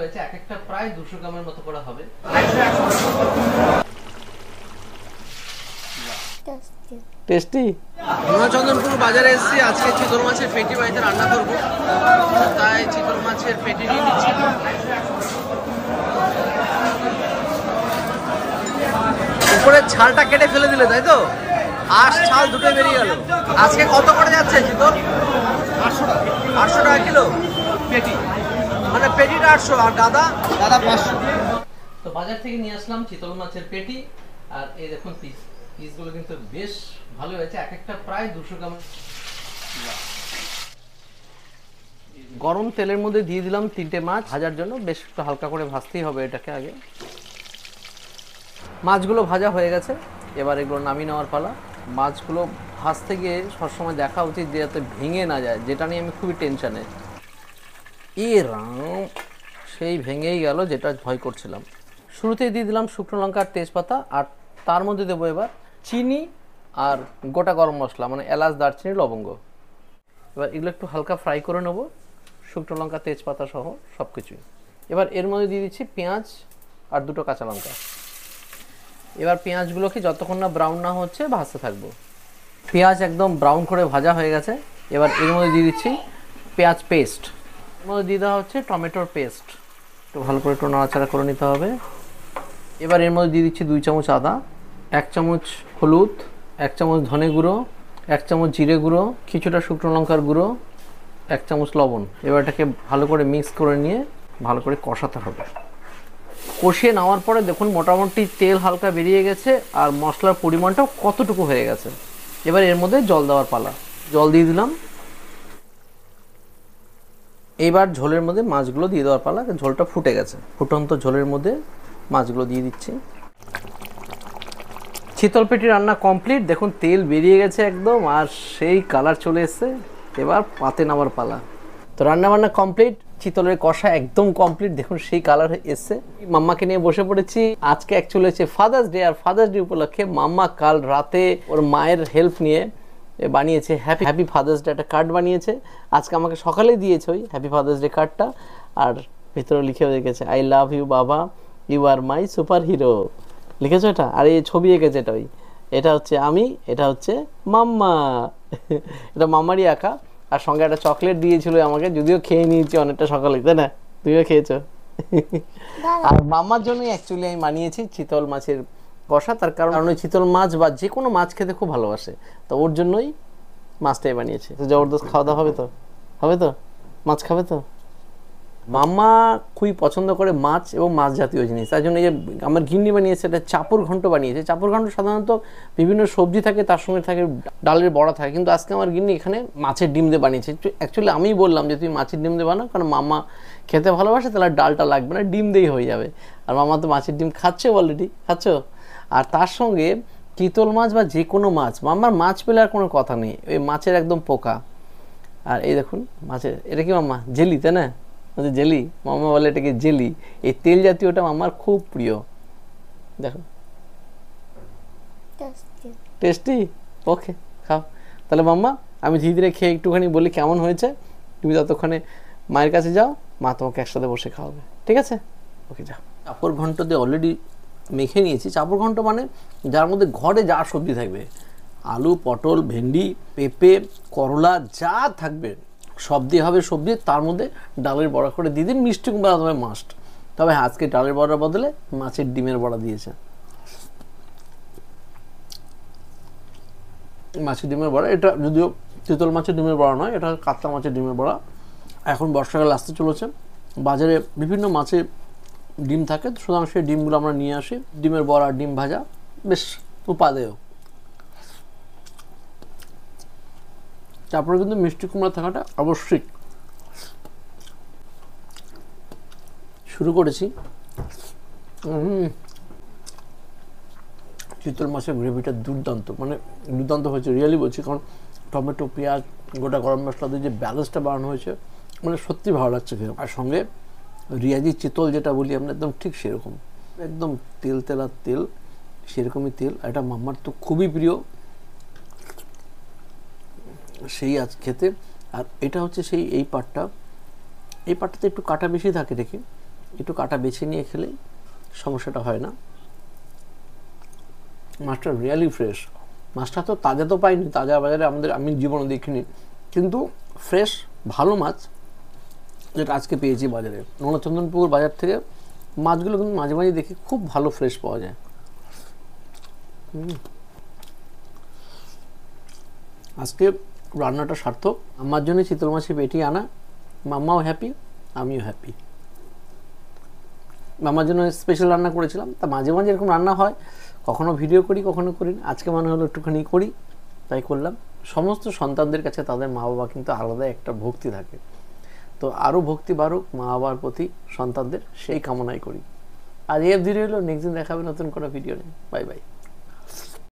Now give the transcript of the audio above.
রয়েছে এক একটা প্রায় দুশো গ্রামের মতো করে হবে টেস্টি আমরা বাজারে এসেছি আজকে চিতর মাছের পেটি বাড়িতে রান্না করবো তাই চিতর মাছের পেটি নিয়ে নিচ্ছি উপরের ছালটা কেটে ফেলে দিলে তাই তো আর ছাল দুটো বেরিয়ে গেল আজকে কত করে যাচ্ছে চিতল আটশো টাকা আটশো টাকা কিলো পেটি মানে পেটিটা আটশো আর গাদা গাদা পাঁচশো তো বাজার থেকে নিয়ে আসলাম চিতল মাছের পেটি আর এই দেখুন পিস পিসগুলো কিন্তু বেশ ভালো হয়েছে এক একটা প্রায় দুশো গ্রাম গরম তেলের মধ্যে দিয়ে দিলাম তিনটে মাছ ভাজার জন্য বেশ একটু হালকা করে ভাজতেই হবে এটাকে আগে মাছগুলো ভাজা হয়ে গেছে এবার এগুলো নামিয়ে নেওয়ার পালা মাছগুলো ভাজতে গিয়ে সবসময় দেখা উচিত যে যাতে ভেঙে না যায় যেটা নিয়ে আমি খুবই টেনশানে এ রাম সেই ভেঙেই গেল যেটা ভয় করছিলাম শুরুতেই দিয়ে দিলাম শুকনো লঙ্কার তেজপাতা আর তার মধ্যে দেবো এবার চিনি আর গোটা গরম মশলা মানে এলাচ দারচিনি লবঙ্গ এবার এগুলো একটু হালকা ফ্রাই করে নেবো শুকনো লঙ্কা তেজপাতা সহ সব কিছুই এবার এর মধ্যে দিয়ে দিচ্ছি পেঁয়াজ আর দুটো কাঁচা লঙ্কা এবার পেঁয়াজগুলোকে যতক্ষণ না ব্রাউন না হচ্ছে ভাজতে থাকবো পেঁয়াজ একদম ব্রাউন করে ভাজা হয়ে গেছে এবার এর মধ্যে দিয়ে দিচ্ছি পেঁয়াজ পেস্ট মধ্যে দিয়ে দেওয়া হচ্ছে টমেটোর পেস্ট একটু ভালো করে একটু নাড়াচাড়া করে নিতে হবে এবার এর মধ্যে দিয়ে দিচ্ছি দুই চামচ আদা এক চামচ হলুদ এক চামচ ধনে গুঁড়ো এক চামচ জিরে গুঁড়ো কিছুটা শুকনো লঙ্কার গুঁড়ো এক চামচ লবণ এবার এটাকে ভালো করে মিক্স করে নিয়ে ভালো করে কষাতে হবে কষিয়ে নেওয়ার পরে দেখুন মোটামুটি তেল হালকা বেরিয়ে গেছে আর মশলার পরিমাণটাও কতটুকু হয়ে গেছে এবার এর মধ্যে জল দেওয়ার পালা জল দিয়ে দিলাম এইবার ঝোলের মধ্যে মাছগুলো দিয়ে দেওয়ার পালা ঝোলটা ফুটে গেছে ফুটন্ত ঝোলের মধ্যে মাছগুলো দিয়ে দিচ্ছি পেটি রান্না কমপ্লিট দেখুন তেল বেরিয়ে গেছে একদম আর সেই কালার চলে এসছে এবার পাতে নামার পালা তো রান্না বান্না কমপ্লিট চিতলের কষা একদম কমপ্লিট দেখুন সেই কালার এসছে মাম্মাকে নিয়ে বসে পড়েছি আজকে অ্যাকচুয়ালি হচ্ছে ফাদার্স ডে আর ফাদার্স ডে উপলক্ষে মাম্মা কাল রাতে ওর মায়ের হেল্প নিয়ে বানিয়েছে হ্যাপি হ্যাপি ফাদার্স ডে একটা কার্ড বানিয়েছে আজকে আমাকে সকালে দিয়েছে ওই হ্যাপি ফাদার্স ডে কার্ডটা আর ভিতরে লিখেও রেখেছে আই লাভ ইউ বাবা you are my super hero লিখেছো এটা আর এই ছবি এঁকেছে এটা ওই এটা হচ্ছে আমি এটা হচ্ছে মাম্মা এটা মাম্মারই আঁকা আর সঙ্গে একটা চকলেট দিয়েছিল আমাকে যদিও খেয়ে নিয়েছি অনেকটা সকালে তাই না তুইও খেয়েছো আর মাম্মার জন্যই অ্যাকচুয়ালি আমি বানিয়েছি চিতল মাছের কষা তার কারণ ওই চিতল মাছ বা যে কোনো মাছ খেতে খুব ভালোবাসে তো ওর জন্যই মাছটাই বানিয়েছে জবরদস্ত খাওয়া দাওয়া হবে তো হবে তো মাছ খাবে তো মামা খুবই পছন্দ করে মাছ এবং মাছ জাতীয় জিনিস তার জন্য যে আমার গিন্নি বানিয়েছে এটা চাপুর ঘণ্ট বানিয়েছে চাপুর ঘণ্ট সাধারণত বিভিন্ন সবজি থাকে তার সঙ্গে থাকে ডালের বড়া থাকে কিন্তু আজকে আমার গিন্নি এখানে মাছের ডিম দিয়ে বানিয়েছে অ্যাকচুয়ালি আমি বললাম যে তুমি মাছের ডিম দিয়ে বানাও কারণ মামা খেতে ভালোবাসে তাহলে ডালটা লাগবে না ডিম দিয়েই হয়ে যাবে আর মামা তো মাছের ডিম খাচ্ছে অলরেডি খাচ্ছ আর তার সঙ্গে চিতল মাছ বা যে কোনো মাছ আমার মাছ পেলে আর কোনো কথা নেই ওই মাছের একদম পোকা আর এই দেখুন মাছের এটা কি মাম্মা জেলি তাই না মানে জেলি মাম্মা বলে এটাকে জেলি এই তেল জাতীয়টা মাম্মার খুব প্রিয় দেখো টেস্টি ওকে খাও তাহলে মাম্মা আমি ধীরে ধীরে খেয়ে একটুখানি বলি কেমন হয়েছে তুমি ততক্ষণে মায়ের কাছে যাও মা তোমাকে একসাথে বসে খাওয়াবে ঠিক আছে ওকে যাও কাপড় ঘন্ট দিয়ে অলরেডি মেখে নিয়েছি চাপড় ঘন্ট মানে যার মধ্যে ঘরে যা সবজি থাকবে আলু পটল ভেন্ডি পেঁপে করলা যা থাকবে সব দিয়ে হবে সবজি তার মধ্যে ডালের বড়া করে দিয়ে দিন মিষ্টি কুমড়া তবে মাস্ট হ্যাঁ, তবে আজকে ডালের বড়ার বদলে মাছের ডিমের বড়া দিয়েছে মাছের ডিমের বড়া এটা যদিও চিতল মাছের ডিমের বড়া নয় এটা কাতলা মাছের ডিমের বড়া এখন বর্ষাকাল আসতে চলেছে বাজারে বিভিন্ন মাছের ডিম থাকে সুতরাং সেই ডিমগুলো আমরা নিয়ে আসি ডিমের বড়া ডিম ভাজা বেশ উপাদেয় তারপরে কিন্তু মিষ্টি কুমড়া থাকাটা আবশ্যিক শুরু করেছি চিতল মাছের গ্রেভিটা দুর্দান্ত মানে দুর্দান্ত হয়েছে রিয়েলি বলছি কারণ টমেটো পেঁয়াজ গোটা গরম মশলা দিয়ে যে ব্যালেন্সটা বানানো হয়েছে মানে সত্যি ভালো লাগছে আর সঙ্গে রিয়াজি চিতল যেটা বলি আমরা একদম ঠিক সেরকম একদম তেল তেলার তেল সেরকমই তেল এটা মাম্মার তো খুবই প্রিয় সেই আজ খেতে আর এটা হচ্ছে সেই এই পাটটা এই পাটটাতে একটু কাটা বেশি থাকে দেখি একটু কাটা বেছে নিয়ে খেলে সমস্যাটা হয় না মাছটা রিয়ালি ফ্রেশ মাছটা তো তাজা তো পাইনি তাজা বাজারে আমাদের আমি জীবনে দেখিনি কিন্তু ফ্রেশ ভালো মাছ যেটা আজকে পেয়েছি বাজারে নন্দচন্দনপুর বাজার থেকে মাছগুলো কিন্তু মাঝে মাঝে দেখি খুব ভালো ফ্রেশ পাওয়া যায় আজকে রান্নাটা সার্থক আমার জন্য চিতল মাছের পেটি আনা মাম্মাও হ্যাপি আমিও হ্যাপি মামার জন্য স্পেশাল রান্না করেছিলাম তা মাঝে মাঝে এরকম রান্না হয় কখনো ভিডিও করি কখনো করি আজকে মনে হলো একটুখানি করি তাই করলাম সমস্ত সন্তানদের কাছে তাদের মা বাবা কিন্তু আলাদা একটা ভক্তি থাকে তো আরও ভক্তি বাড়ুক মা বাবার প্রতি সন্তানদের সেই কামনাই করি আর এফ ধীরে হলো নেক্সট দিন দেখাবে নতুন কোনো ভিডিও নেই বাই বাই